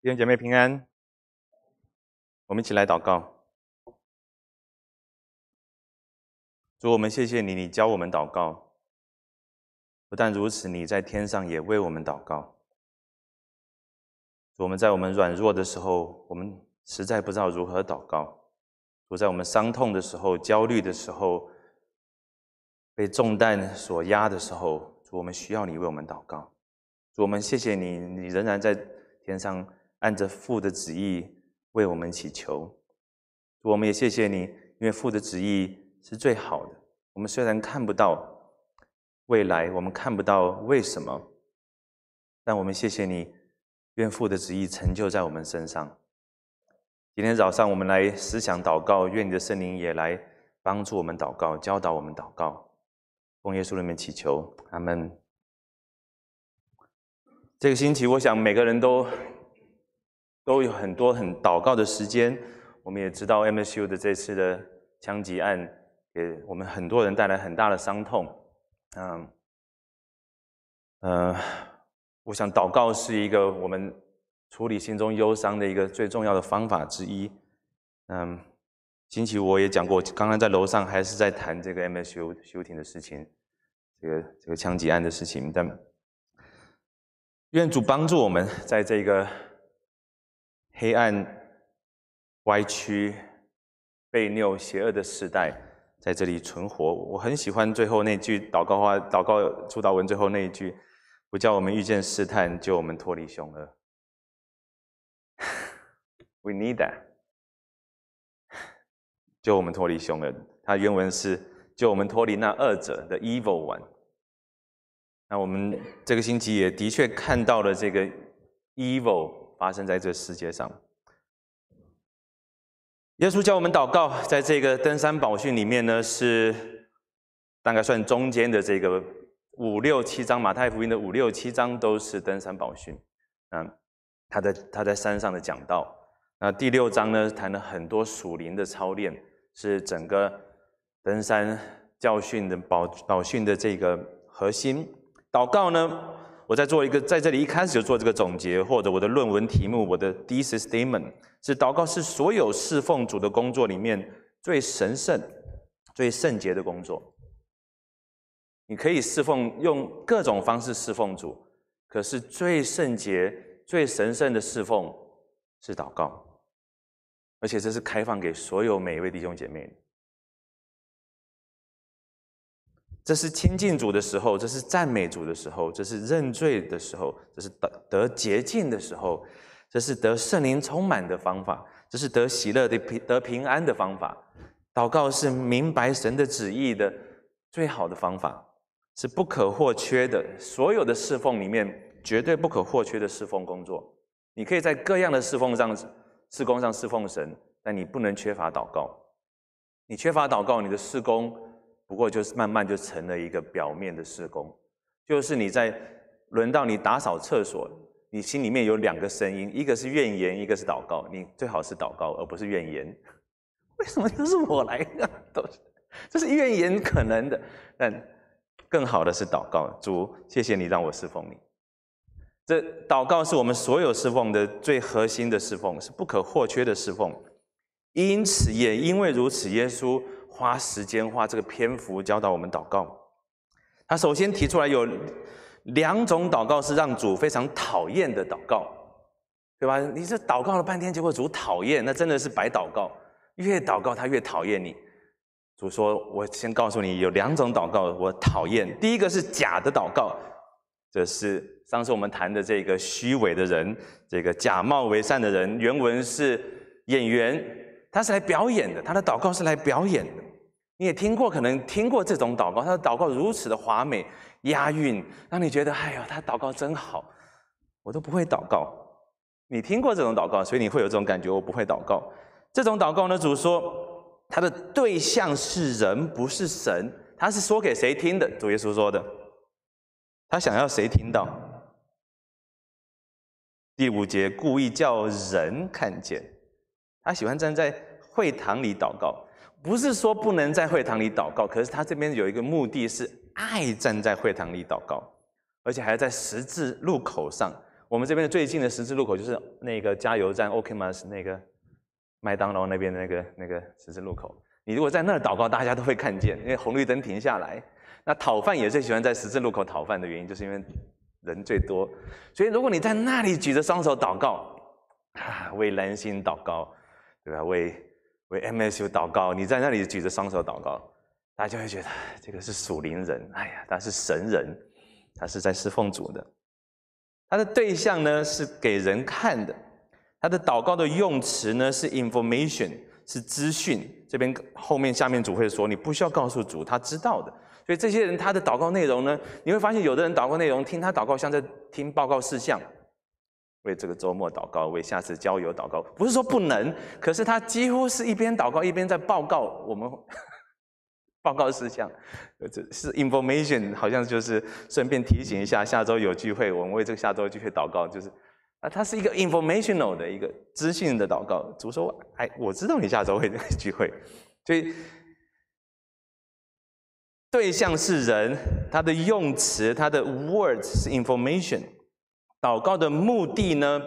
弟兄姐妹平安，我们一起来祷告。主，我们谢谢你，你教我们祷告。不但如此，你在天上也为我们祷告。主，我们在我们软弱的时候，我们实在不知道如何祷告；主，在我们伤痛的时候、焦虑的时候、被重担所压的时候，主，我们需要你为我们祷告。主，我们谢谢你，你仍然在天上。按着父的旨意为我们祈求，我们也谢谢你，因为父的旨意是最好的。我们虽然看不到未来，我们看不到为什么，但我们谢谢你，愿父的旨意成就在我们身上。今天早上我们来思想祷告，愿你的圣灵也来帮助我们祷告，教导我们祷告。奉耶稣里面祈求，阿门。这个星期我想每个人都。都有很多很祷告的时间，我们也知道 MSU 的这次的枪击案，给我们很多人带来很大的伤痛。嗯，嗯，我想祷告是一个我们处理心中忧伤的一个最重要的方法之一。嗯，星期我也讲过，刚刚在楼上还是在谈这个 MSU 休庭的事情，这个这个枪击案的事情，但愿主帮助我们在这个。黑暗、歪曲、背拗、邪恶的时代在这里存活。我很喜欢最后那句祷告话，祷告主祷文最后那一句：“不叫我们遇见试探，救我们脱离凶恶。” We need that。救我们脱离凶恶。它原文是“救我们脱离那二者的 evil one”。那我们这个星期也的确看到了这个 evil。发生在这世界上，耶稣教我们祷告。在这个登山宝训里面呢，是大概算中间的这个五六七章，马太福音的五六七章都是登山宝训。嗯，他在他在山上的讲道。那第六章呢，谈了很多属灵的操练，是整个登山教训的宝宝训的这个核心。祷告呢？我在做一个，在这里一开始就做这个总结，或者我的论文题目，我的 thesis statement 是：祷告是所有侍奉主的工作里面最神圣、最圣洁的工作。你可以侍奉用各种方式侍奉主，可是最圣洁、最神圣的侍奉是祷告，而且这是开放给所有每一位弟兄姐妹的。这是亲近主的时候，这是赞美主的时候，这是认罪的时候，这是得得洁净的时候，这是得圣灵充满的方法，这是得喜乐的平得平安的方法。祷告是明白神的旨意的最好的方法，是不可或缺的。所有的侍奉里面，绝对不可或缺的侍奉工作。你可以在各样的侍奉上、侍工上侍奉神，但你不能缺乏祷告。你缺乏祷告，你的侍工。不过就是慢慢就成了一个表面的施工，就是你在轮到你打扫厕所，你心里面有两个声音，一个是怨言，一个是祷告。你最好是祷告，而不是怨言。为什么就是我来？都是这是怨言可能的，但更好的是祷告。主，谢谢你让我侍奉你。这祷告是我们所有侍奉的最核心的侍奉，是不可或缺的侍奉。因此，也因为如此，耶稣。花时间花这个篇幅教导我们祷告。他首先提出来有两种祷告是让主非常讨厌的祷告，对吧？你这祷告了半天，结果主讨厌，那真的是白祷告。越祷告他越讨厌你。主说：“我先告诉你，有两种祷告我讨厌。第一个是假的祷告，这是上次我们谈的这个虚伪的人，这个假冒为善的人。原文是演员，他是来表演的，他的祷告是来表演的。”你也听过，可能听过这种祷告，他的祷告如此的华美、押韵，让你觉得哎呦，他祷告真好。我都不会祷告，你听过这种祷告，所以你会有这种感觉，我不会祷告。这种祷告呢，主说他的对象是人，不是神，他是说给谁听的？主耶稣说的，他想要谁听到？第五节故意叫人看见，他喜欢站在会堂里祷告。不是说不能在会堂里祷告，可是他这边有一个目的是爱站在会堂里祷告，而且还要在十字路口上。我们这边的最近的十字路口就是那个加油站，OK m a s 那个麦当劳那边的那个那个十字路口。你如果在那儿祷告，大家都会看见，因为红绿灯停下来。那讨饭也最喜欢在十字路口讨饭的原因，就是因为人最多。所以如果你在那里举着双手祷告，为人心祷告，对吧？为为 MSU 祷告，你在那里举着双手祷告，大家就会觉得这个是属灵人。哎呀，他是神人，他是在侍奉主的。他的对象呢是给人看的，他的祷告的用词呢是 information，是资讯。这边后面下面主会说，你不需要告诉主，他知道的。所以这些人他的祷告内容呢，你会发现有的人祷告内容听他祷告像在听报告事项。为这个周末祷告，为下次郊游祷告。不是说不能，可是他几乎是一边祷告一边在报告我们 报告事项，这是 information，好像就是顺便提醒一下，下周有聚会，我们为这个下周聚会祷告，就是啊，它是一个 informational 的一个资讯的祷告，主说，哎，我知道你下周会 聚会，所以对象是人，他的用词，他的 words 是 information。祷告的目的呢，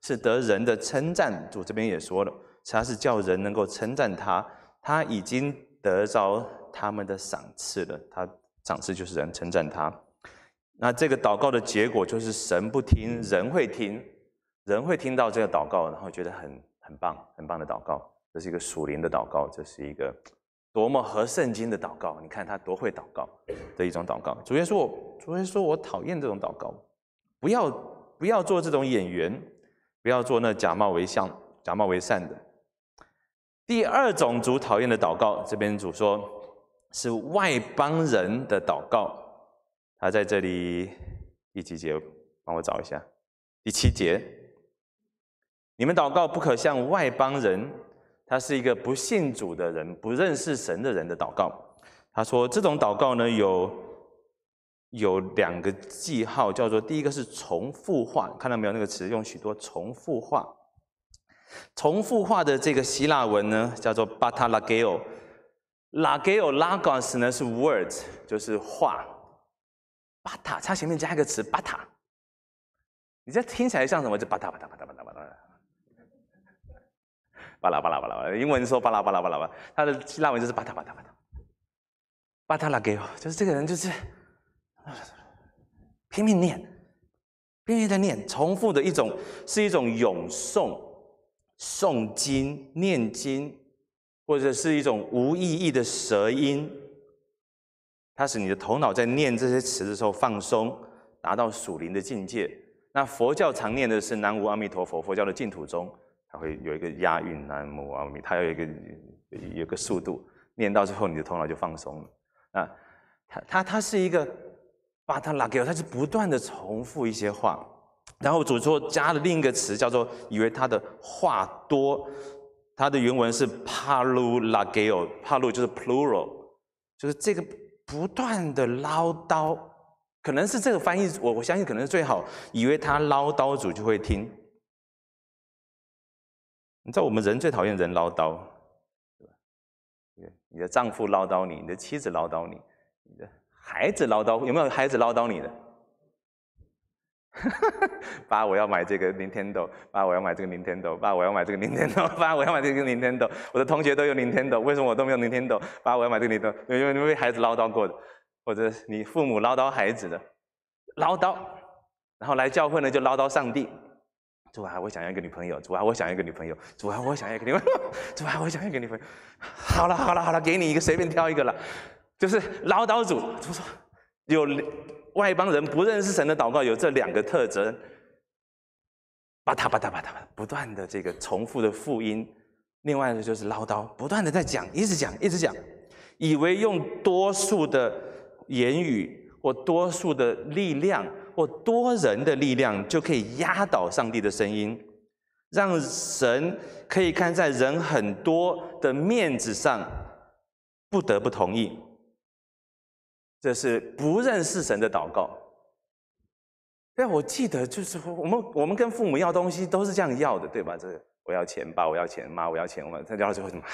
是得人的称赞。主这边也说了，他是叫人能够称赞他，他已经得着他们的赏赐了。他赏赐就是人称赞他。那这个祷告的结果就是神不听，人会听，人会听到这个祷告，然后觉得很很棒，很棒的祷告。这是一个属灵的祷告，这是一个多么合圣经的祷告。你看他多会祷告的一种祷告。主耶稣，主耶稣，我讨厌这种祷告，不要。不要做这种演员，不要做那假冒为相、假冒为善的。第二种主讨厌的祷告，这边主说是外邦人的祷告。他在这里第七节，帮我找一下第七节。你们祷告不可向外邦人，他是一个不信主的人、不认识神的人的祷告。他说这种祷告呢有。有两个记号，叫做第一个是重复化，看到没有？那个词用许多重复化。重复化的这个希腊文呢，叫做巴塔拉盖奥。拉盖奥拉冈斯呢是 words，就是话。巴塔，它前面加一个词巴塔，你这听起来像什么？就巴塔巴塔巴塔巴塔巴塔，巴拉巴拉巴拉。英文说巴拉巴拉巴拉巴，他的希腊文就是巴塔巴塔巴塔。巴塔拉给奥就是这个人就是。拼命念，拼命的念，重复的一种，是一种咏诵、诵经、念经，或者是一种无意义的舌音。它使你的头脑在念这些词的时候放松，达到属灵的境界。那佛教常念的是“南无阿弥陀佛”，佛教的净土中，它会有一个押韵“南无阿弥”，它有一个有个速度，念到最后你的头脑就放松了。啊，它它它是一个。把它拉给我，他就不断的重复一些话，然后主说加了另一个词，叫做以为他的话多。他的原文是 p a 拉 u l a g o p a u 就是 plural，就是这个不断的唠叨，可能是这个翻译，我我相信可能是最好。以为他唠叨主就会听。你知道我们人最讨厌人唠叨，对吧？你的丈夫唠叨你，你的妻子唠叨你。孩子唠叨有没有孩子唠叨你的？爸，我要买这个 Nintendo。爸，我要买这个 Nintendo。爸，我要买这个 Nintendo。爸，我要买这个 Nintendo。我的同学都有 Nintendo，为什么我都没有 Nintendo？爸，我要买这个 Nintendo。有没有被孩子唠叨过的？或者你父母唠叨孩子的唠叨，然后来教会呢就唠叨上帝。主啊，我想要一个女朋友。主啊，我想要一个女朋友。主啊，我想要一个女朋友。主啊，我想要一个女朋友。好了好了好了，给你一个随便挑一个了。就是唠叨组怎么说？有外邦人不认识神的祷告有这两个特征：吧嗒吧嗒吧嗒不断的这个重复的复音。另外呢，就是唠叨，不断的在讲，一直讲，一直讲，以为用多数的言语或多数的力量或多人的力量就可以压倒上帝的声音，让神可以看在人很多的面子上不得不同意。这是不认识神的祷告。但我记得，就是我们我们跟父母要东西都是这样要的，对吧？这个我要钱爸，我要钱妈，我要钱。我们他到最后怎么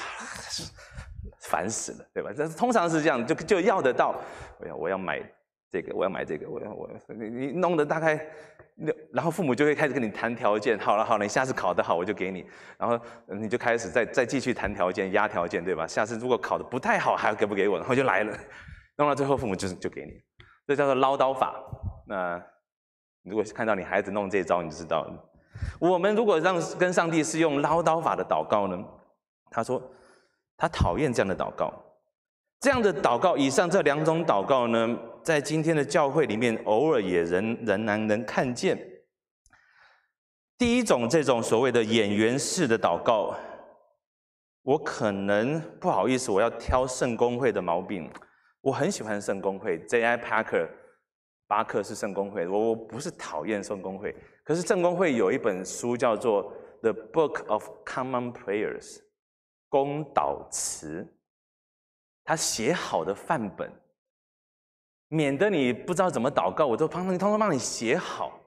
烦死了，对吧？这通常是这样，就就要得到。我要我要买这个，我要买这个，我要我你你弄得大概，然后父母就会开始跟你谈条件。好了好了，你下次考得好我就给你。然后你就开始再再继续谈条件、压条件，对吧？下次如果考得不太好，还给不给我？然后就来了。弄到最后，父母就是就给你，这叫做唠叨法。那如果看到你孩子弄这招，你就知道。我们如果让跟上帝是用唠叨法的祷告呢？他说他讨厌这样的祷告。这样的祷告，以上这两种祷告呢，在今天的教会里面，偶尔也仍仍然能看见。第一种，这种所谓的演员式的祷告，我可能不好意思，我要挑圣公会的毛病。我很喜欢圣公会，J. I. Parker 巴克是圣公会。我我不是讨厌圣公会，可是圣公会有一本书叫做《The Book of Common Prayers》公祷词，他写好的范本，免得你不知道怎么祷告，我都帮通通帮你写好。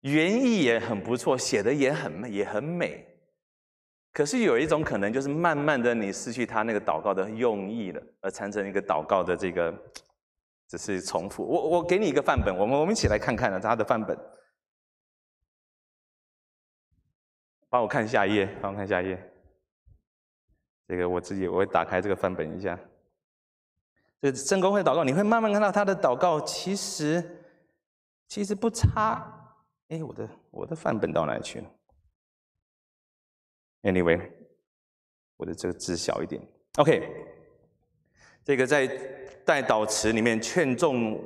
原意也很不错，写的也很也很美。可是有一种可能，就是慢慢的你失去他那个祷告的用意了，而产生一个祷告的这个 只是重复。我我给你一个范本，我们我们一起来看看啊，他的范本。帮我看下一页，帮我看下一页。这个我自己我会打开这个范本一下。这个真公会祷告，你会慢慢看到他的祷告其实其实不差。哎，我的我的范本到哪去了？Anyway，我的这个字小一点。OK，这个在代祷词里面劝众、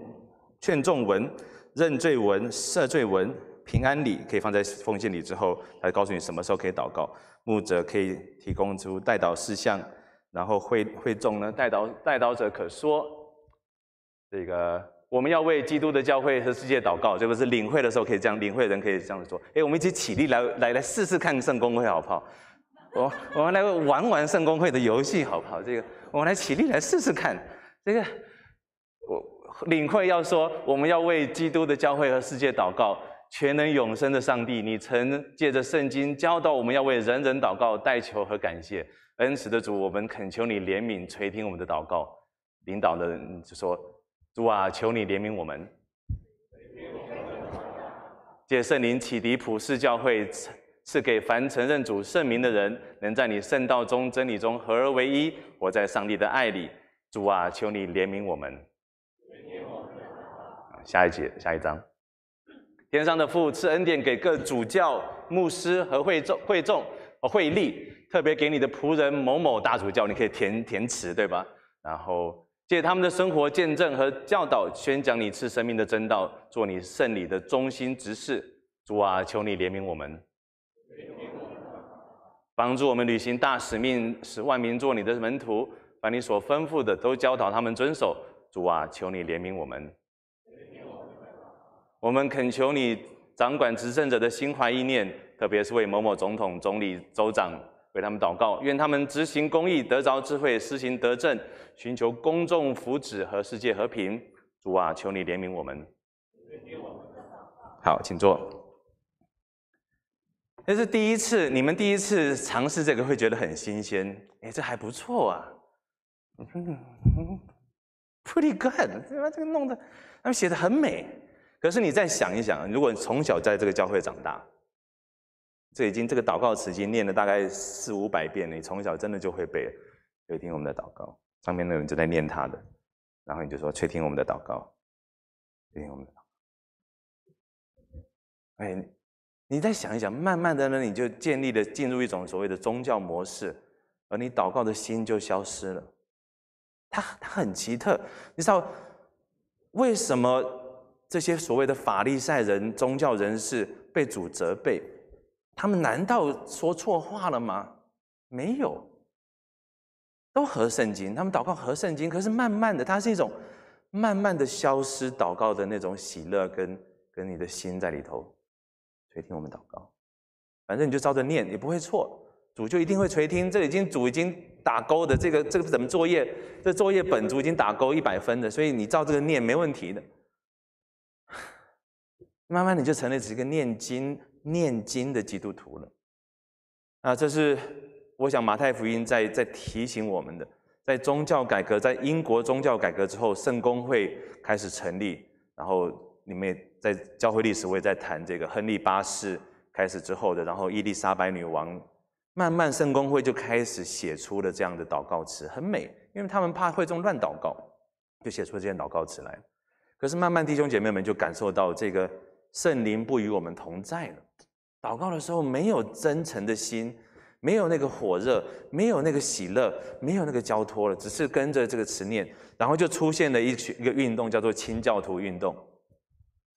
劝众文、认罪文、赦罪文、平安礼可以放在奉献里之后，来告诉你什么时候可以祷告。牧者可以提供出代祷事项，然后会会众呢，代祷代祷者可说这个。我们要为基督的教会和世界祷告，这不是领会的时候可以这样，领会人可以这样子说：哎，我们一起起立来，来来试试看圣公会好不好？我我们来玩玩圣公会的游戏好不好？这个我们来起立来试试看。这个我领会要说，我们要为基督的教会和世界祷告。全能永生的上帝，你曾借着圣经教导我们要为人人祷告、代求和感谢。恩慈的主，我们恳求你怜悯垂听我们的祷告。领导的人就说。主啊，求你怜悯我们。借圣灵启迪普世教会，是给凡承认主圣名的人，能在你圣道中、真理中合而为一。活在上帝的爱里，主啊，求你怜悯我们。怜悯我们。下一节，下一章。天上的父赐恩典给各主教、牧师和会众、会众、会吏，特别给你的仆人某某大主教，你可以填填词，对吧？然后。借他们的生活见证和教导，宣讲你赐生命的真道，做你圣礼的中心执事。主啊，求你怜悯我们，帮助我们履行大使命，使万民做你的门徒，把你所吩咐的都教导他们遵守。主啊，求你怜悯我们。我们恳求你掌管执政者的心怀意念，特别是为某某总统、总理、州长。为他们祷告，愿他们执行公义，得着智慧，施行德政，寻求公众福祉和世界和平。主啊，求你怜悯我们。好，请坐。这是第一次，你们第一次尝试这个，会觉得很新鲜。哎，这还不错啊。Pretty good，这个这个弄的，他们写的很美。可是你再想一想，如果从小在这个教会长大。这已经这个祷告词已经念了大概四五百遍了，你从小真的就会背，可以听我们的祷告。上面那人就在念他的，然后你就说：“垂听我们的祷告，听我们的祷告。”哎，你再想一想，慢慢的呢，你就建立了进入一种所谓的宗教模式，而你祷告的心就消失了。他他很奇特，你知道为什么这些所谓的法利赛人、宗教人士被主责备？他们难道说错话了吗？没有，都合圣经。他们祷告合圣经，可是慢慢的，它是一种慢慢的消失。祷告的那种喜乐跟跟你的心在里头，垂听我们祷告。反正你就照着念，也不会错。主就一定会垂听。这已经主已经打勾的，这个这个怎么作业？这作业本主已经打勾一百分的，所以你照这个念没问题的。慢慢你就成了几个念经。念经的基督徒了，啊，这是我想马太福音在在提醒我们的，在宗教改革，在英国宗教改革之后，圣公会开始成立，然后你们也在教会历史，我也在谈这个亨利八世开始之后的，然后伊丽莎白女王慢慢圣公会就开始写出了这样的祷告词，很美，因为他们怕会众乱祷告，就写出这些祷告词来。可是慢慢弟兄姐妹们就感受到这个。圣灵不与我们同在了，祷告的时候没有真诚的心，没有那个火热，没有那个喜乐，没有那个交托了，只是跟着这个词念，然后就出现了一一个运动，叫做清教徒运动。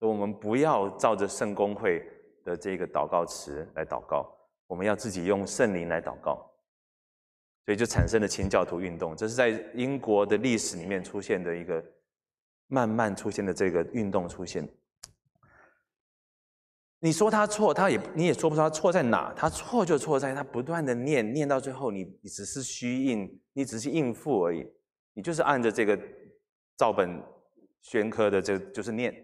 我们不要照着圣公会的这个祷告词来祷告，我们要自己用圣灵来祷告，所以就产生了清教徒运动。这是在英国的历史里面出现的一个慢慢出现的这个运动出现。你说他错，他也你也说不出他错在哪，他错就错在他不断的念，念到最后，你只是虚应，你只是应付而已，你就是按着这个照本宣科的，这就是念，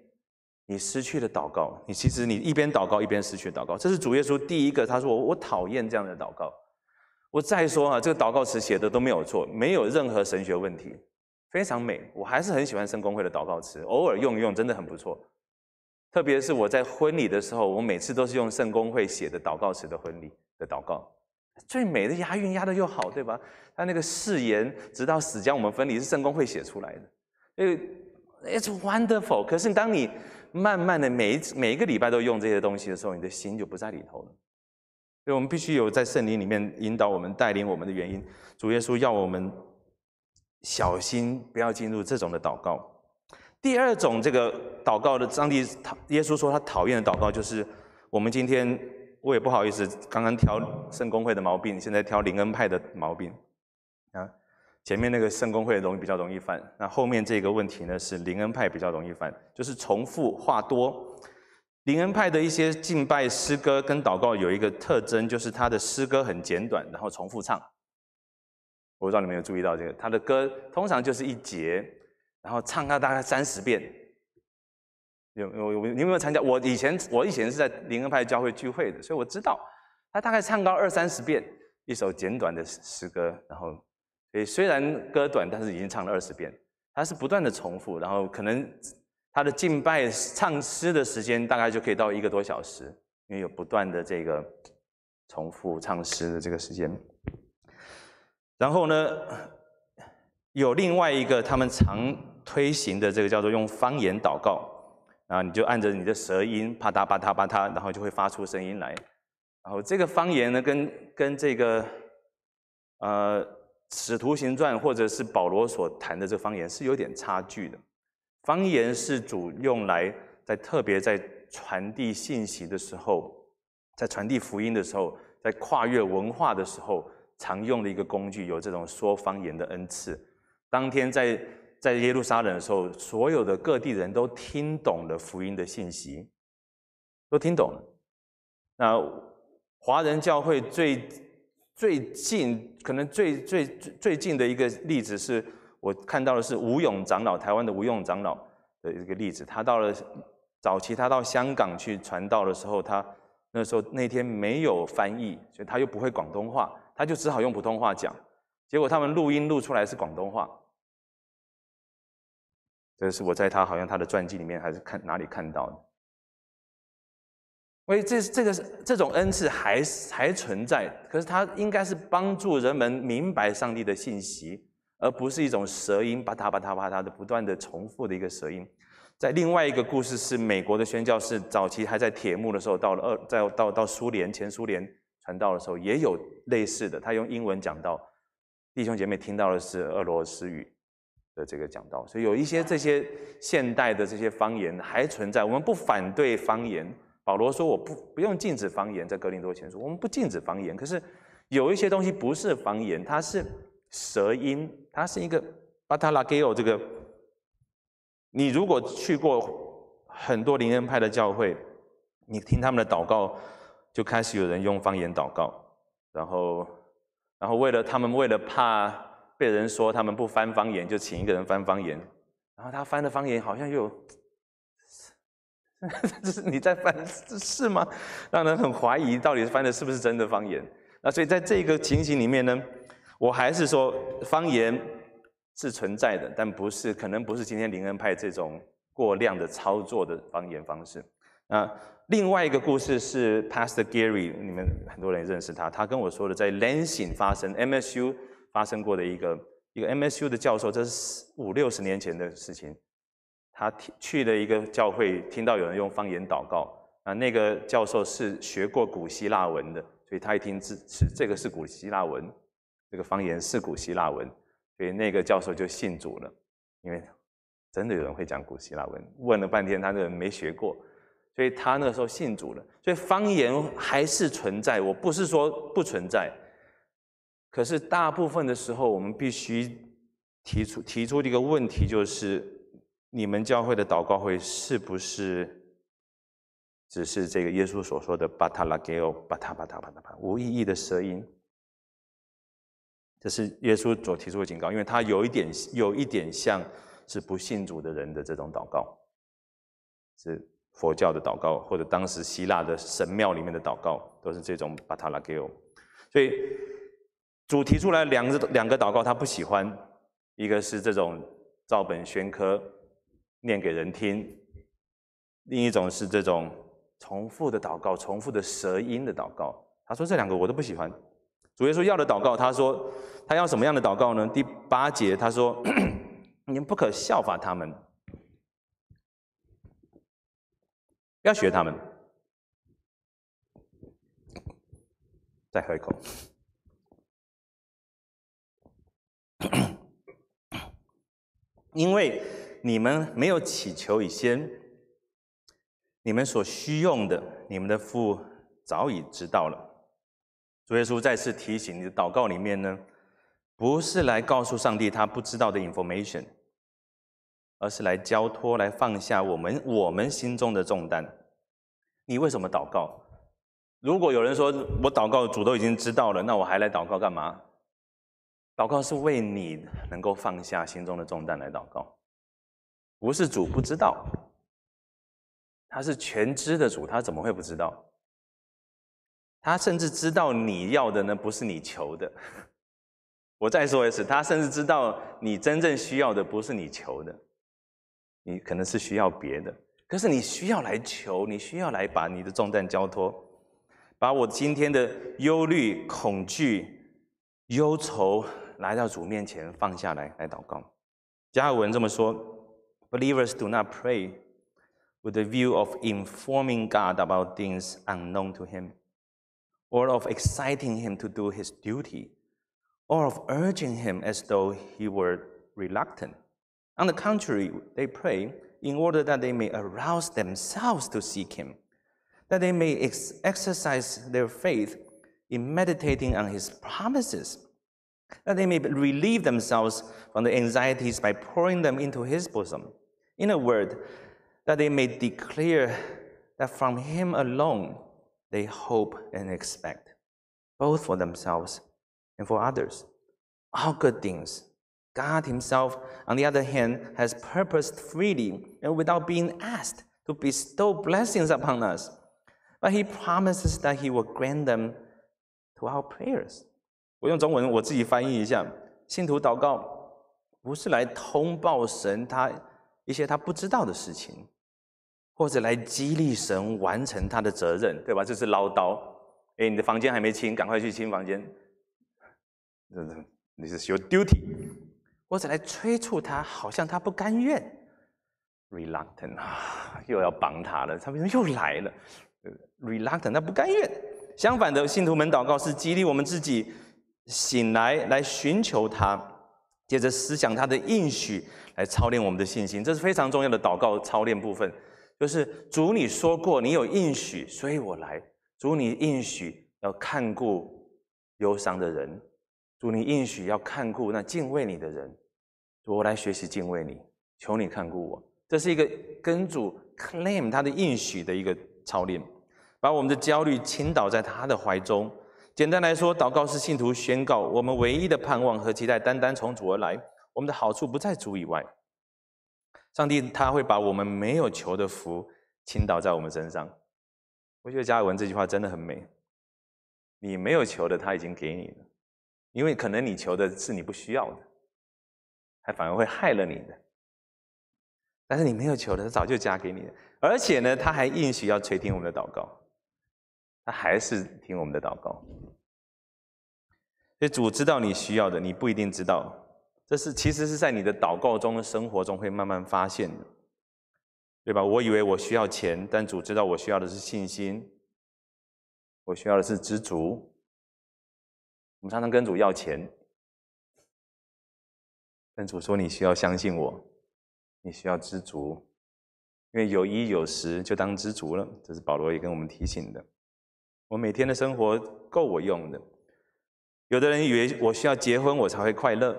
你失去了祷告，你其实你一边祷告一边失去祷告，这是主耶稣第一个他说我我讨厌这样的祷告，我再说啊，这个祷告词写的都没有错，没有任何神学问题，非常美，我还是很喜欢圣公会的祷告词，偶尔用一用真的很不错。特别是我在婚礼的时候，我每次都是用圣公会写的祷告词的婚礼的祷告，最美的押韵押的又好，对吧？他那个誓言“直到死将我们分离”是圣公会写出来的，因为 it's wonderful。可是当你慢慢的每一每一个礼拜都用这些东西的时候，你的心就不在里头了。所以我们必须有在圣灵里面引导我们、带领我们的原因。主耶稣要我们小心，不要进入这种的祷告。第二种这个祷告的，上帝耶稣说他讨厌的祷告，就是我们今天我也不好意思，刚刚挑圣公会的毛病，现在挑灵恩派的毛病啊。前面那个圣公会容易比较容易犯，那后面这个问题呢是灵恩派比较容易犯，就是重复话多。灵恩派的一些敬拜诗歌跟祷告有一个特征，就是他的诗歌很简短，然后重复唱。我不知道你们有注意到这个，他的歌通常就是一节。然后唱到大概三十遍，有有有，你有没有参加？我以前我以前是在灵恩派教会聚会的，所以我知道他大概唱到二三十遍一首简短的诗歌，然后以虽然歌短，但是已经唱了二十遍，他是不断的重复，然后可能他的敬拜唱诗的时间大概就可以到一个多小时，因为有不断的这个重复唱诗的这个时间。然后呢，有另外一个他们常推行的这个叫做用方言祷告，啊，你就按着你的舌音啪嗒啪嗒啪嗒，然后就会发出声音来。然后这个方言呢，跟跟这个，呃，使徒行传或者是保罗所谈的这方言是有点差距的。方言是主用来在特别在传递信息的时候，在传递福音的时候，在跨越文化的时候常用的一个工具，有这种说方言的恩赐。当天在。在耶路撒冷的时候，所有的各地人都听懂了福音的信息，都听懂了。那华人教会最最近可能最最最近的一个例子，是我看到的是吴勇长老，台湾的吴勇长老的一个例子。他到了早期，他到香港去传道的时候，他那时候那天没有翻译，所以他又不会广东话，他就只好用普通话讲。结果他们录音录出来是广东话。这是我在他好像他的传记里面还是看哪里看到的，所以这这个这种恩赐还是还存在，可是它应该是帮助人们明白上帝的信息，而不是一种舌音吧嗒吧嗒吧嗒的不断的重复的一个舌音。在另外一个故事是美国的宣教士早期还在铁幕的时候，到了二在到到苏联前苏联传道的时候也有类似的，他用英文讲到，弟兄姐妹听到的是俄罗斯语。的这个讲道，所以有一些这些现代的这些方言还存在。我们不反对方言。保罗说：“我不不用禁止方言，在格林多前书，我们不禁止方言。可是有一些东西不是方言，它是舌音，它是一个巴塔拉给奥这个，你如果去过很多灵恩派的教会，你听他们的祷告，就开始有人用方言祷告，然后，然后为了他们，为了怕。”被人说他们不翻方言，就请一个人翻方言，然后他翻的方言好像又，这是 你在翻是吗？让人很怀疑到底翻的是不是真的方言那所以在这个情形里面呢，我还是说方言是存在的，但不是可能不是今天灵恩派这种过量的操作的方言方式那另外一个故事是 Pastor Gary，你们很多人认识他，他跟我说的在 Lansing 发生，MSU。发生过的一个一个 MSU 的教授，这是四五六十年前的事情。他去去了一个教会，听到有人用方言祷告。啊，那个教授是学过古希腊文的，所以他一听是是这个是古希腊文，这个方言是古希腊文，所以那个教授就信主了。因为真的有人会讲古希腊文，问了半天他那个没学过，所以他那时候信主了。所以方言还是存在，我不是说不存在。可是大部分的时候，我们必须提出提出一个问题，就是你们教会的祷告会是不是只是这个耶稣所说的“巴塔拉给欧”“巴塔巴塔巴塔巴”无意义的舌音？这是耶稣所提出的警告，因为他有一点有一点像是不信主的人的这种祷告，是佛教的祷告，或者当时希腊的神庙里面的祷告都是这种“巴塔拉给欧”，所以。主提出来两个两个祷告，他不喜欢，一个是这种照本宣科念给人听，另一种是这种重复的祷告、重复的舌音的祷告。他说这两个我都不喜欢。主耶稣要的祷告，他说他要什么样的祷告呢？第八节他说：“ 你们不可效法他们，要学他们。”再喝一口。因为你们没有祈求以先，你们所需用的，你们的父早已知道了。主耶稣再次提醒：你的祷告里面呢，不是来告诉上帝他不知道的 information，而是来交托、来放下我们我们心中的重担。你为什么祷告？如果有人说我祷告主都已经知道了，那我还来祷告干嘛？祷告是为你能够放下心中的重担来祷告，不是主不知道，他是全知的主，他怎么会不知道？他甚至知道你要的呢，不是你求的。我再说一次，他甚至知道你真正需要的不是你求的，你可能是需要别的，可是你需要来求，你需要来把你的重担交托，把我今天的忧虑、恐惧、忧愁。来到主面前放下来来祷告。加尔文这么说：Believers do not pray with the view of informing God about things unknown to Him, or of exciting Him to do His duty, or of urging Him as though He were reluctant. On the contrary, they pray in order that they may arouse themselves to seek Him, that they may ex exercise their faith in meditating on His promises that they may relieve themselves from their anxieties by pouring them into his bosom. In a word, that they may declare that from him alone they hope and expect, both for themselves and for others. All good things. God Himself, on the other hand, has purposed freely and without being asked to bestow blessings upon us. But He promises that He will grant them to our prayers. 我用中文我自己翻译一下：信徒祷告不是来通报神他一些他不知道的事情，或者来激励神完成他的责任，对吧？这是唠叨。哎，你的房间还没清，赶快去清房间。t h 你是 your duty。或者来催促他，好像他不甘愿。Reluctant 啊，又要帮他了，他为什么又来了？Reluctant，他不甘愿。相反的，信徒们祷告是激励我们自己。醒来，来寻求他，接着思想他的应许，来操练我们的信心，这是非常重要的祷告操练部分。就是主，你说过你有应许，所以我来。主，你应许要看顾忧伤的人，主，你应许要看顾那敬畏你的人，我来学习敬畏你，求你看顾我。这是一个跟主 claim 他的应许的一个操练，把我们的焦虑倾倒在他的怀中。简单来说，祷告是信徒宣告我们唯一的盼望和期待，单单从主而来。我们的好处不在主以外，上帝他会把我们没有求的福倾倒在我们身上。我觉得加尔文这句话真的很美。你没有求的，他已经给你了，因为可能你求的是你不需要的，他反而会害了你的。但是你没有求的，他早就加给你了，而且呢，他还应许要垂听我们的祷告。他还是听我们的祷告，所以主知道你需要的，你不一定知道。这是其实是在你的祷告中、生活中会慢慢发现的，对吧？我以为我需要钱，但主知道我需要的是信心，我需要的是知足。我们常常跟主要钱，但主说你需要相信我，你需要知足，因为有一有十就当知足了。这是保罗也跟我们提醒的。我每天的生活够我用的。有的人以为我需要结婚我才会快乐，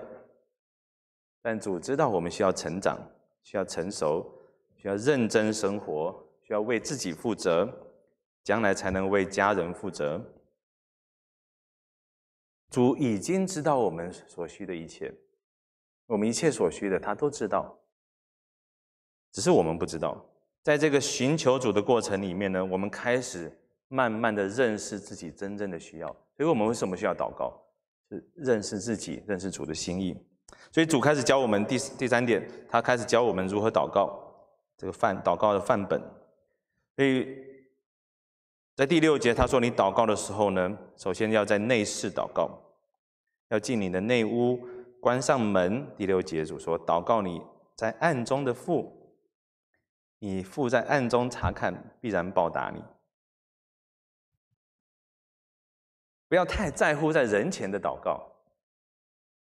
但主知道我们需要成长，需要成熟，需要认真生活，需要为自己负责，将来才能为家人负责。主已经知道我们所需的一切，我们一切所需的他都知道，只是我们不知道。在这个寻求主的过程里面呢，我们开始。慢慢地认识自己真正的需要，所以我们为什么需要祷告？是认识自己，认识主的心意。所以主开始教我们第第三点，他开始教我们如何祷告，这个范祷告的范本。所以在第六节他说：“你祷告的时候呢，首先要在内室祷告，要进你的内屋，关上门。”第六节主说：“祷告你在暗中的父，你父在暗中查看，必然报答你。”不要太在乎在人前的祷告。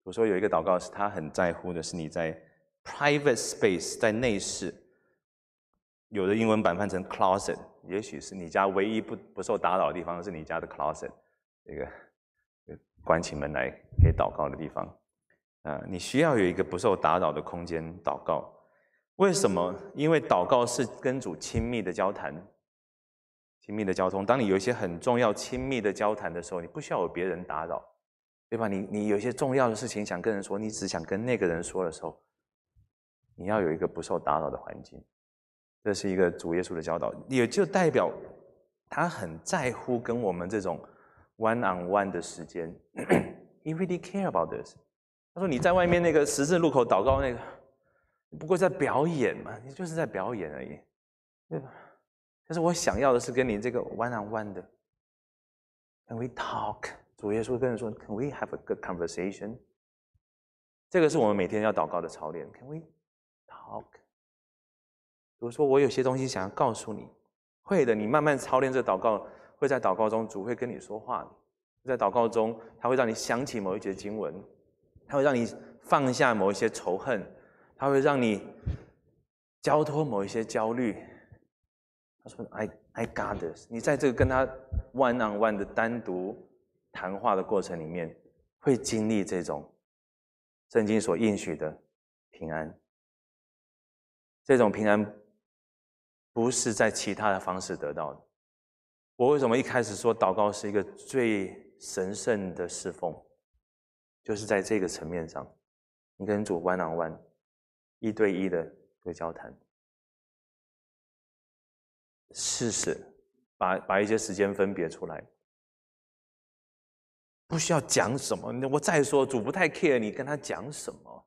我说有一个祷告是他很在乎的，是你在 private space，在内室，有的英文版翻成 closet，也许是你家唯一不不受打扰的地方，是你家的 closet，这个关起门来可以祷告的地方。啊，你需要有一个不受打扰的空间祷告。为什么？因为祷告是跟主亲密的交谈。亲密的交通，当你有一些很重要、亲密的交谈的时候，你不需要有别人打扰，对吧？你你有一些重要的事情想跟人说，你只想跟那个人说的时候，你要有一个不受打扰的环境。这是一个主耶稣的教导，也就代表他很在乎跟我们这种 one-on-one 的时间。He really care about this。他说你在外面那个十字路口祷告那个，不过在表演嘛，你就是在表演而已，对吧？但是我想要的是跟你这个 one on one 的，Can we talk？主耶稣跟人说：Can we have a good conversation？这个是我们每天要祷告的操练。Can we talk？比如说我有些东西想要告诉你，会的，你慢慢操练这祷告，会在祷告中主会跟你说话在祷告中他会让你想起某一节经文，他会让你放下某一些仇恨，他会让你交托某一些焦虑。I I got this。你在这个跟他 one on one 的单独谈话的过程里面，会经历这种圣经所应许的平安。这种平安不是在其他的方式得到的。我为什么一开始说祷告是一个最神圣的侍奉？就是在这个层面上，你跟主 one on one 一对一的个交谈。试试，把把一些时间分别出来，不需要讲什么。那我再说，主不太 care 你跟他讲什么。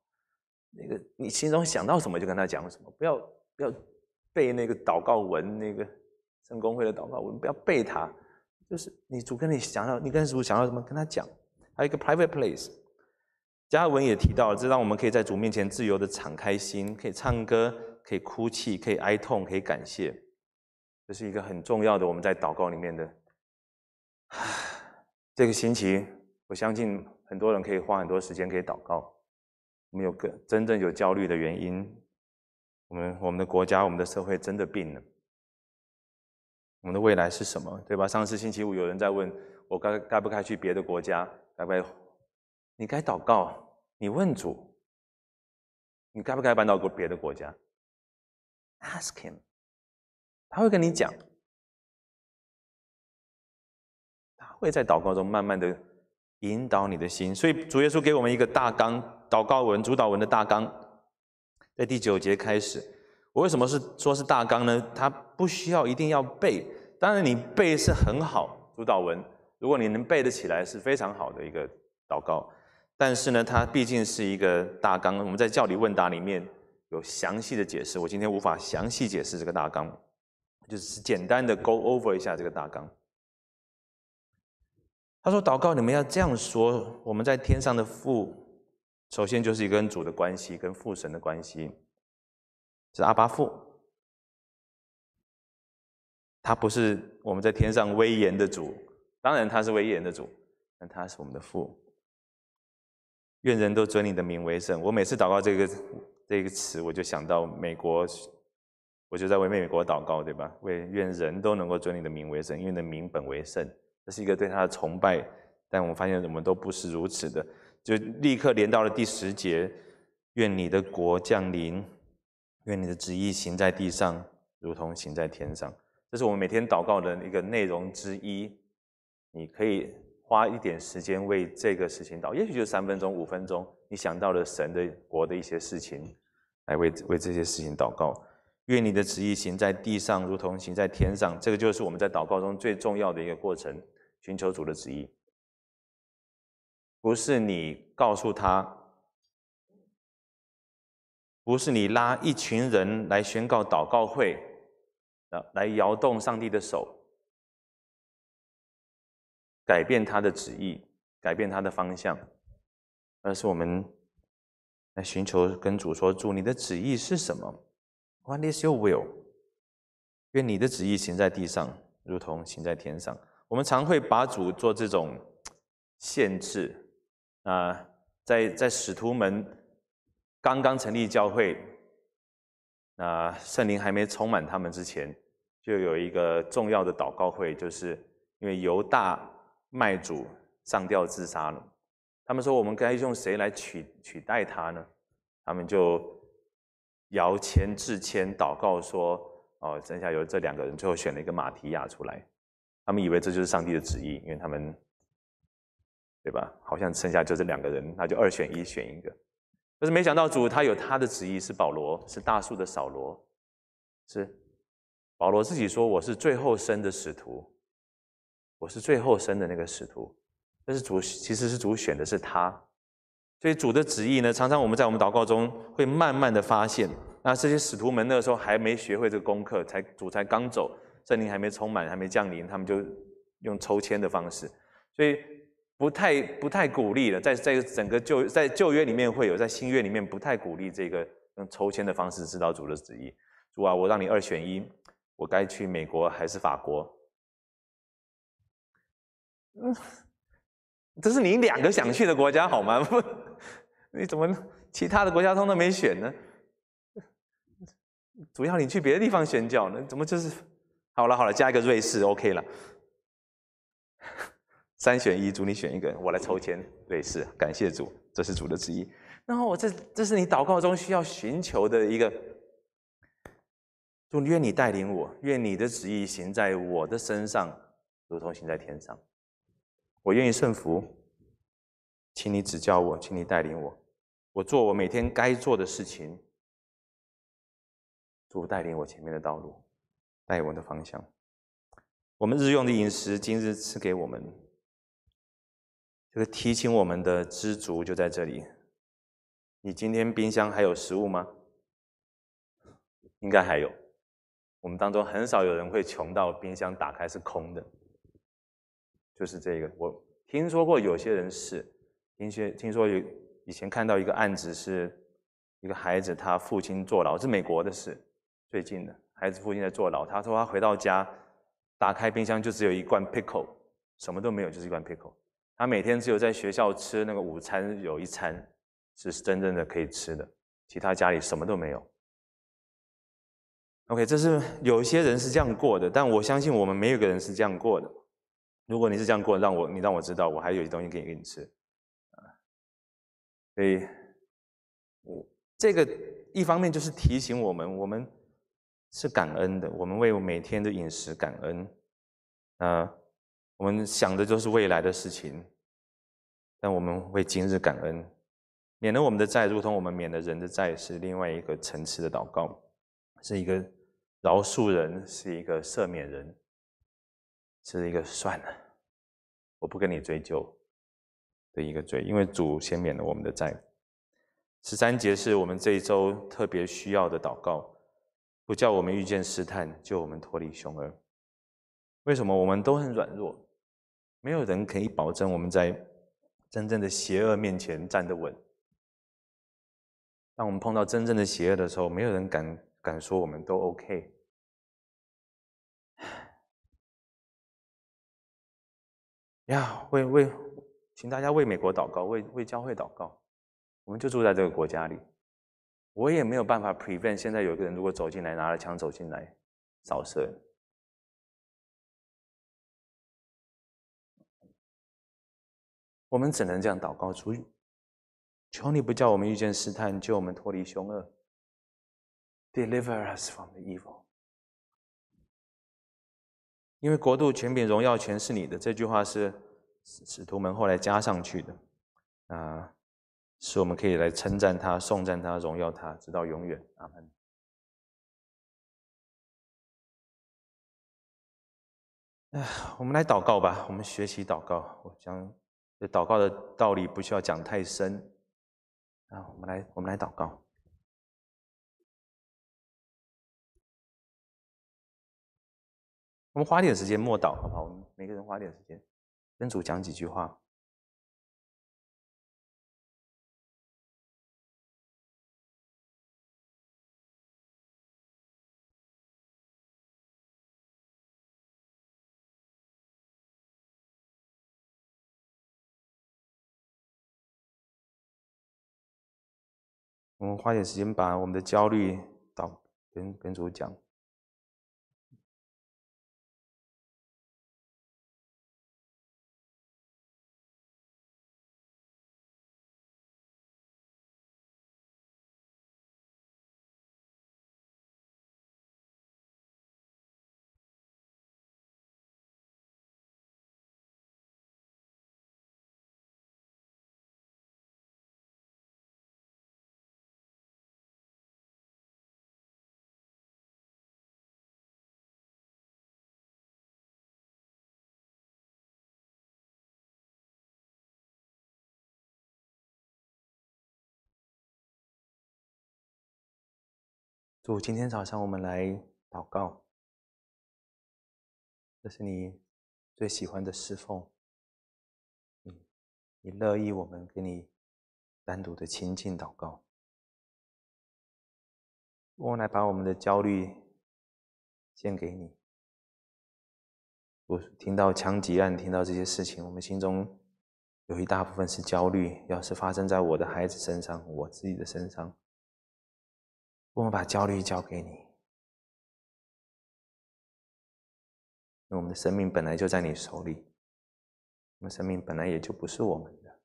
那个你心中想到什么就跟他讲什么，不要不要背那个祷告文，那个圣公会的祷告文不要背它。就是你主跟你想到，你跟主想到什么跟他讲。还有一个 private place，加文也提到了，这让我们可以在主面前自由的敞开心，可以唱歌，可以哭泣，可以哀痛，可以感谢。这是一个很重要的，我们在祷告里面的。这个星期，我相信很多人可以花很多时间可以祷告。我们有个真正有焦虑的原因，我们我们的国家、我们的社会真的病了。我们的未来是什么？对吧？上次星期五有人在问我该该不该去别的国家，该不？你该祷告，你问主，你该不该搬到别的国家？Ask him. 他会跟你讲，他会在祷告中慢慢的引导你的心。所以主耶稣给我们一个大纲祷告文主导文的大纲，在第九节开始。我为什么是说是大纲呢？他不需要一定要背，当然你背是很好主导文，如果你能背得起来是非常好的一个祷告。但是呢，它毕竟是一个大纲，我们在教理问答里面有详细的解释。我今天无法详细解释这个大纲。就是简单的 go over 一下这个大纲。他说：“祷告你们要这样说，我们在天上的父，首先就是一个跟主的关系，跟父神的关系，是阿巴父。他不是我们在天上威严的主，当然他是威严的主，但他是我们的父。愿人都尊你的名为圣。我每次祷告这个这个词，我就想到美国。”我就在为妹妹祷告，对吧？为愿人都能够尊你的名为圣，因为你的名本为圣。这是一个对他的崇拜，但我们发现我们都不是如此的，就立刻连到了第十节：愿你的国降临，愿你的旨意行在地上，如同行在天上。这是我们每天祷告的一个内容之一。你可以花一点时间为这个事情祷，也许就三分钟、五分钟，你想到了神的国的一些事情，来为为这些事情祷告。愿你的旨意行在地上，如同行在天上。这个就是我们在祷告中最重要的一个过程——寻求主的旨意。不是你告诉他，不是你拉一群人来宣告祷告会，啊，来摇动上帝的手，改变他的旨意，改变他的方向，而是我们来寻求跟主说：“主，你的旨意是什么？” w h a o i s you r will，愿你的旨意行在地上，如同行在天上。我们常会把主做这种限制啊，在在使徒们刚刚成立教会，啊，圣灵还没充满他们之前，就有一个重要的祷告会，就是因为犹大卖主上吊自杀了，他们说我们该用谁来取取代他呢？他们就。摇签掷签，祷告说：“哦，剩下有这两个人，最后选了一个马提亚出来，他们以为这就是上帝的旨意，因为他们对吧？好像剩下就这两个人，那就二选一，选一个。可是没想到主他有他的旨意，是保罗，是大树的扫罗，是保罗自己说我是最后生的使徒，我是最后生的那个使徒。但是主其实是主选的是他。”所以主的旨意呢，常常我们在我们祷告中会慢慢的发现，那这些使徒们那个时候还没学会这个功课，才主才刚走，圣灵还没充满，还没降临，他们就用抽签的方式，所以不太不太鼓励了。在在整个旧在旧约里面会有，在新约里面不太鼓励这个用抽签的方式知道主的旨意。主啊，我让你二选一，我该去美国还是法国？嗯，这是你两个想去的国家好吗？不。你怎么其他的国家通都没选呢？主要你去别的地方宣教呢？怎么就是好了好了，加一个瑞士 OK 了。三选一，主你选一个，我来抽签。瑞士，感谢主，这是主的旨意。然后我这这是你祷告中需要寻求的一个。主愿你带领我，愿你的旨意行在我的身上，如同行在天上。我愿意顺服，请你指教我，请你带领我。我做我每天该做的事情，主带领我前面的道路，带我的方向。我们日用的饮食，今日赐给我们，这个提醒我们的知足就在这里。你今天冰箱还有食物吗？应该还有。我们当中很少有人会穷到冰箱打开是空的。就是这个，我听说过有些人是，听些听说有。以前看到一个案子，是一个孩子，他父亲坐牢，是美国的事，最近的。孩子父亲在坐牢，他说他回到家，打开冰箱就只有一罐 pickle，什么都没有，就是一罐 pickle。他每天只有在学校吃那个午餐，有一餐是真正的可以吃的，其他家里什么都没有。OK，这是有一些人是这样过的，但我相信我们没有一个人是这样过的。如果你是这样过，让我你让我知道，我还有些东西可以给你吃。所以，我这个一方面就是提醒我们，我们是感恩的，我们为每天的饮食感恩。啊，我们想的就是未来的事情，但我们为今日感恩，免得我们的债如同我们免得人的债是另外一个层次的祷告，是一个饶恕人，是一个赦免人，是一个算了，我不跟你追究。的一个罪，因为主先免了我们的债。十三节是我们这一周特别需要的祷告：不叫我们遇见试探，救我们脱离凶恶。为什么？我们都很软弱，没有人可以保证我们在真正的邪恶面前站得稳。当我们碰到真正的邪恶的时候，没有人敢敢说我们都 OK。呀，为为。请大家为美国祷告，为为教会祷告。我们就住在这个国家里，我也没有办法 prevent。现在有一个人如果走进来，拿着枪走进来，扫射，我们只能这样祷告：主，求你不叫我们遇见试探，救我们脱离凶恶。Deliver us from the evil。因为国度、权柄、荣耀全是你的，这句话是。使徒们后来加上去的，啊，是我们可以来称赞他、颂赞他、荣耀他，直到永远。阿门。哎，我们来祷告吧，我们学习祷告。我将这祷告的道理不需要讲太深啊。我们来，我们来祷告。我们花点时间默祷，好不好？我们每个人花点时间。跟主讲几句话。我们花点时间把我们的焦虑导跟跟主讲。主，今天早上我们来祷告，这是你最喜欢的侍奉。你乐意我们给你单独的亲近祷告。我来把我们的焦虑献给你。我听到枪击案，听到这些事情，我们心中有一大部分是焦虑。要是发生在我的孩子身上，我自己的身上。我们把焦虑交给你，因为我们的生命本来就在你手里，我们生命本来也就不是我们的。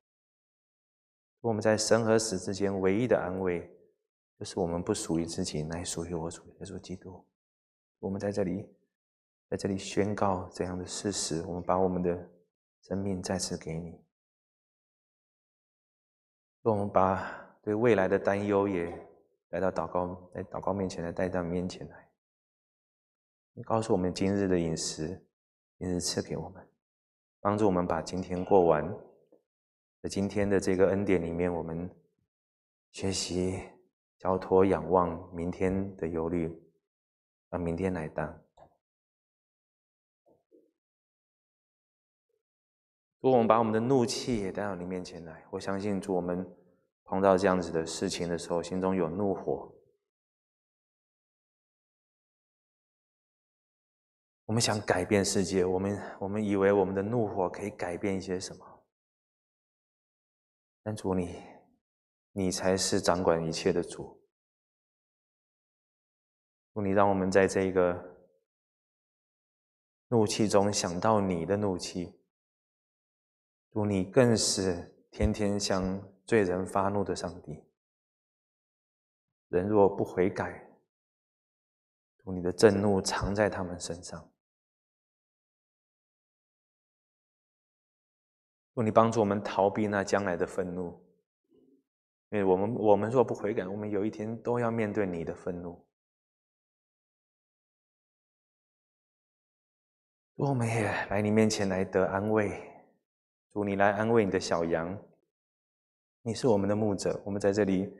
我们在生和死之间唯一的安慰，就是我们不属于自己，乃属于我主耶稣基督。我们在这里，在这里宣告这样的事实：我们把我们的生命再次给你，我们把对未来的担忧也。来到祷告，来祷告面前来，带到你面前来。你告诉我们今日的饮食，今日赐给我们，帮助我们把今天过完。在今天的这个恩典里面，我们学习交托、仰望明天的忧虑，让明天来当。如果我们把我们的怒气也带到你面前来。我相信，祝我们。碰到这样子的事情的时候，心中有怒火。我们想改变世界，我们我们以为我们的怒火可以改变一些什么？主你，你才是掌管一切的主。主你让我们在这个怒气中想到你的怒气。主你更是天天想罪人发怒的上帝，人若不悔改，你的震怒藏在他们身上。若你帮助我们逃避那将来的愤怒，因为我们我们若不悔改，我们有一天都要面对你的愤怒。若我们也来你面前来得安慰，祝你来安慰你的小羊。你是我们的牧者，我们在这里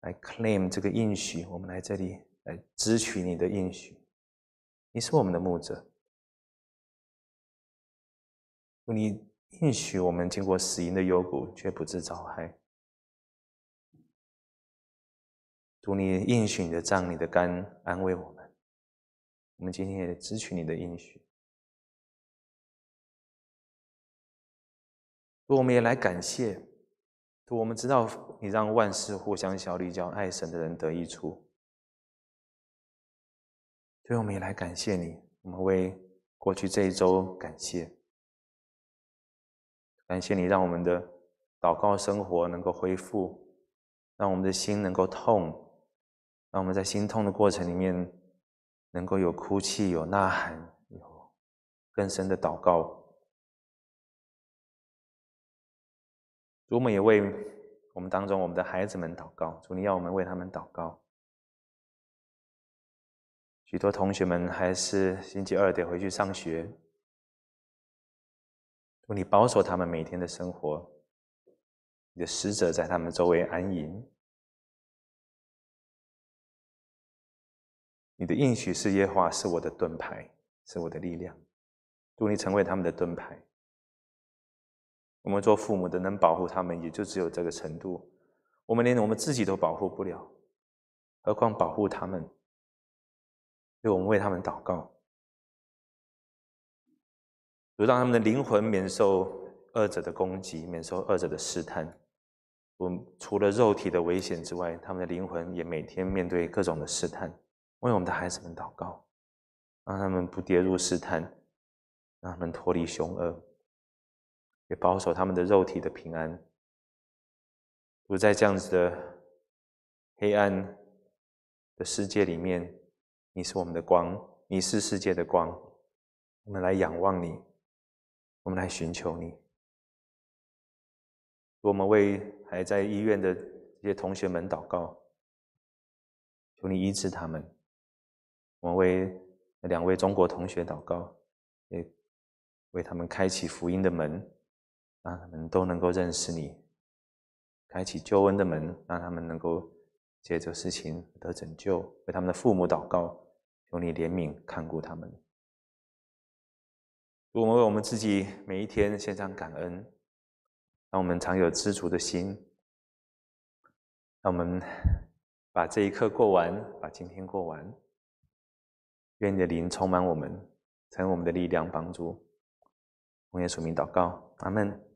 来 claim 这个应许，我们来这里来支取你的应许。你是我们的牧者，祝你应许我们经过死荫的幽谷却不知遭害。祝你应许你的杖、你的肝安慰我们。我们今天也支取你的应许。我们也来感谢。主，我们知道你让万事互相效力，叫爱神的人得益处。以，我们也来感谢你。我们为过去这一周感谢，感谢你让我们的祷告生活能够恢复，让我们的心能够痛，让我们在心痛的过程里面能够有哭泣、有呐喊、有更深的祷告。主母也为我们当中我们的孩子们祷告，主，你要我们为他们祷告。许多同学们还是星期二得回去上学。主，你保守他们每天的生活。你的使者在他们周围安营。你的应许世界化是我的盾牌，是我的力量。祝你成为他们的盾牌。我们做父母的能保护他们，也就只有这个程度。我们连我们自己都保护不了，何况保护他们？所我们为他们祷告，如让他们的灵魂免受二者的攻击，免受二者的试探。我除了肉体的危险之外，他们的灵魂也每天面对各种的试探。为我们的孩子们祷告，让他们不跌入试探，让他们脱离凶恶。也保守他们的肉体的平安。如在这样子的黑暗的世界里面，你是我们的光，你是世界的光。我们来仰望你，我们来寻求你。我们为还在医院的这些同学们祷告，求你医治他们。我们为两位中国同学祷告，也为他们开启福音的门。让他们都能够认识你，开启救恩的门，让他们能够借着事情得拯救，为他们的父母祷告，求你怜悯看顾他们。我们为我们自己每一天献上感恩，让我们常有知足的心，让我们把这一刻过完，把今天过完。愿你的灵充满我们，成为我们的力量，帮助。奉耶署名祷告，阿门。